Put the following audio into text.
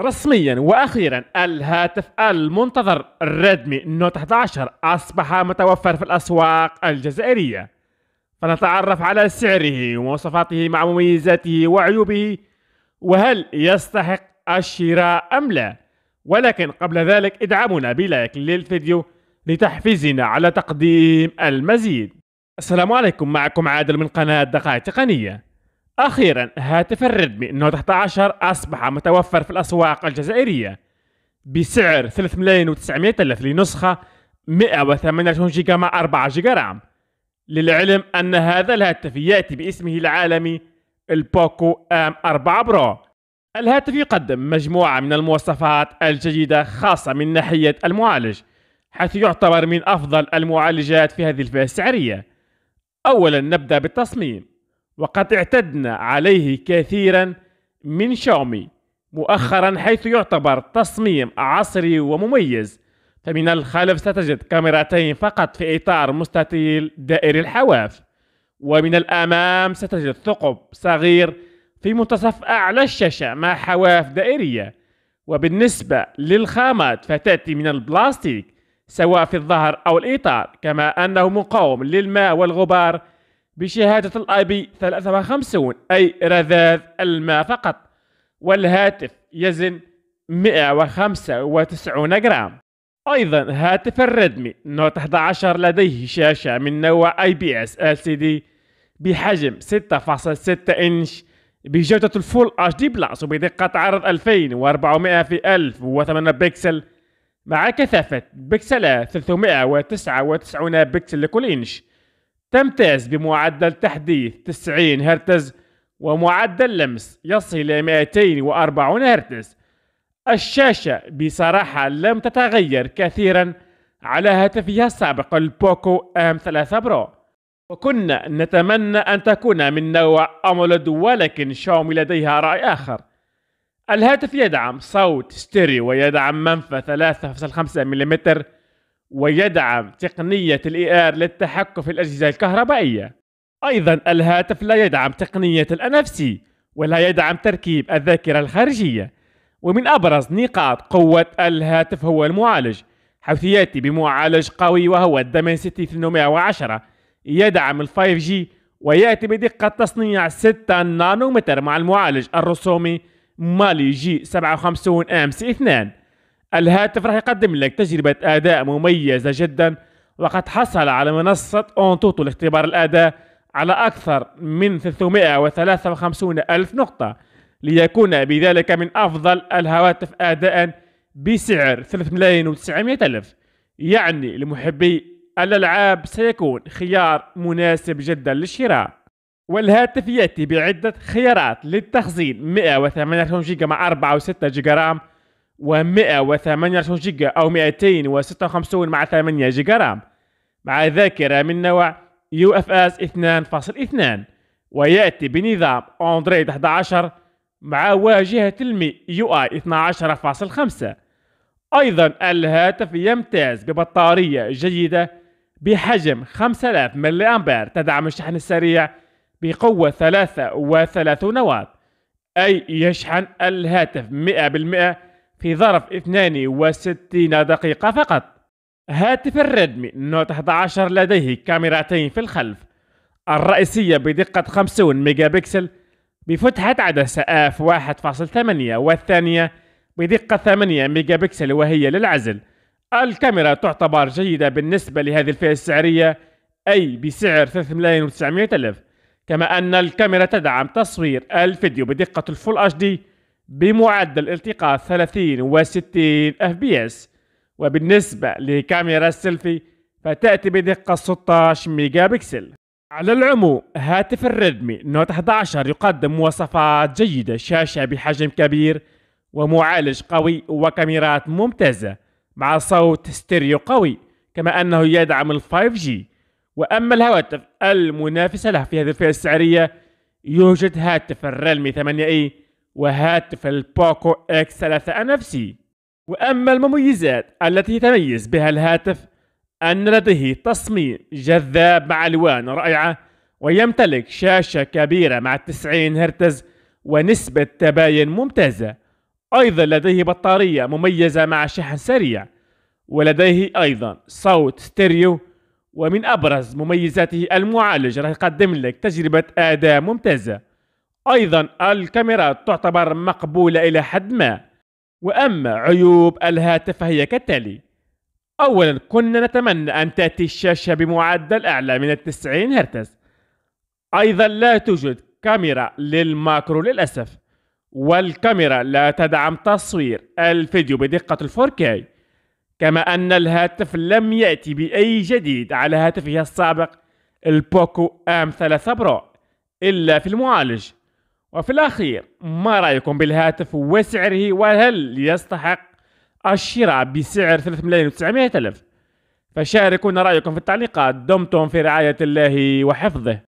رسميا واخيرا الهاتف المنتظر ريدمي نوت 11 اصبح متوفر في الاسواق الجزائريه فنتعرف على سعره ومواصفاته مع مميزاته وعيوبه وهل يستحق الشراء ام لا ولكن قبل ذلك ادعمونا بلايك للفيديو لتحفيزنا على تقديم المزيد السلام عليكم معكم عادل من قناه دقائق تقنيه أخيرا هاتف الريدمي نوت 11 أصبح متوفر في الأسواق الجزائرية بسعر 3 ملايين و900 ألف لنسخة 128 جيجا مع 4 جيجا رام للعلم أن هذا الهاتف يأتي باسمه العالمي البوكو ام 4 برو الهاتف يقدم مجموعة من المواصفات الجيدة خاصة من ناحية المعالج حيث يعتبر من أفضل المعالجات في هذه الفئة السعرية أولا نبدأ بالتصميم وقد اعتدنا عليه كثيرا من شاومي مؤخرا حيث يعتبر تصميم عصري ومميز فمن الخلف ستجد كاميرتين فقط في إطار مستطيل دائري الحواف ومن الأمام ستجد ثقب صغير في منتصف أعلى الشاشة مع حواف دائرية وبالنسبة للخامات فتأتي من البلاستيك سواء في الظهر أو الإطار كما أنه مقاوم للماء والغبار بشهادة الاي بي وخمسون اي رذاذ الماء فقط والهاتف يزن 195 جرام ايضا هاتف الريدمي نوت 11 لديه شاشة من نوع اي بي اس ال سي دي بحجم 6.6 انش بجودة الفول اتش دي بلس وبدقة عرض 2400 في 1008 بكسل مع كثافة بكسلات 399 بكسل لكل انش تمتاز بمعدل تحديث 90 هرتز ومعدل لمس يصل إلى 240 هرتز الشاشة بصراحة لم تتغير كثيرا على هاتفها السابق البوكو ام 3 برو وكنا نتمنى أن تكون من نوع أمولد ولكن شاومي لديها رأي آخر الهاتف يدعم صوت ستيريو ويدعم منفى 3.5 ملم ويدعم تقنية الـ AR للتحكم في الأجهزة الكهربائية أيضا الهاتف لا يدعم تقنية الـ NFC ولا يدعم تركيب الذاكرة الخارجية ومن أبرز نقاط قوة الهاتف هو المعالج حيث يأتي بمعالج قوي وهو Dimensity 810 يدعم الـ 5G ويأتي بدقة تصنيع 6 نانومتر مع المعالج الرسومي مالي جي 57 ام 2 الهاتف راح يقدم لك تجربة أداء مميزة جدا وقد حصل على منصة أونتوتو لاختبار الأداء على أكثر من 353 ألف نقطة ليكون بذلك من أفضل الهواتف أداء بسعر 3 ملايين و ألف يعني لمحبي الألعاب سيكون خيار مناسب جدا للشراء والهاتف يأتي بعدة خيارات للتخزين 128 جيجا مع 4 و 6 جيجا رام و128 جيجا أو 256 مع 8 جيجا رام مع ذاكرة من نوع UFS 2.2 ويأتي بنظام أندرويد 11 مع واجهة المي يو اي 12.5 أيضا الهاتف يمتاز ببطارية جيدة بحجم 5000 ملي أمبير تدعم الشحن السريع بقوة 33 واط أي يشحن الهاتف 100% في ظرف 62 دقيقة فقط هاتف الريدمي نوت 11 لديه كاميرتين في الخلف الرئيسية بدقة 50 ميجا بكسل بفتحة عدسة اف 1.8 والثانية بدقة 8 ميجا بكسل وهي للعزل الكاميرا تعتبر جيدة بالنسبة لهذه الفئة السعرية أي بسعر 3.900 ألف كما أن الكاميرا تدعم تصوير الفيديو بدقة الفول اتش دي بمعدل التقاط 30 و 60 اف بي اس وبالنسبة لكاميرا السيلفي فتأتي بدقة 16 ميجا بكسل على العموم هاتف الريدمي نوت 11 يقدم مواصفات جيدة شاشة بحجم كبير ومعالج قوي وكاميرات ممتازة مع صوت ستيريو قوي كما أنه يدعم ال 5G وأما الهواتف المنافسة له في هذه الفئة السعرية يوجد هاتف الريلمي 8 اي وهاتف البوكو اكس 3 NFC وأما المميزات التي يتميز بها الهاتف أن لديه تصميم جذاب مع ألوان رائعة ويمتلك شاشة كبيرة مع 90 هرتز ونسبة تباين ممتازة أيضا لديه بطارية مميزة مع شحن سريع ولديه أيضا صوت ستيريو ومن أبرز مميزاته المعالج راح يقدم لك تجربة أداء ممتازة أيضا الكاميرات تعتبر مقبولة إلى حد ما وأما عيوب الهاتف فهي كالتالي أولا كنا نتمنى أن تأتي الشاشة بمعدل أعلى من 90 هرتز أيضا لا توجد كاميرا للماكرو للأسف والكاميرا لا تدعم تصوير الفيديو بدقة 4 4K كما أن الهاتف لم يأتي بأي جديد على هاتفه السابق البوكو أم 3 برو إلا في المعالج وفي الأخير ما رأيكم بالهاتف وسعره وهل يستحق الشراء بسعر 3 ملايين و900 ألف فشاركونا رأيكم في التعليقات دمتم في رعاية الله وحفظه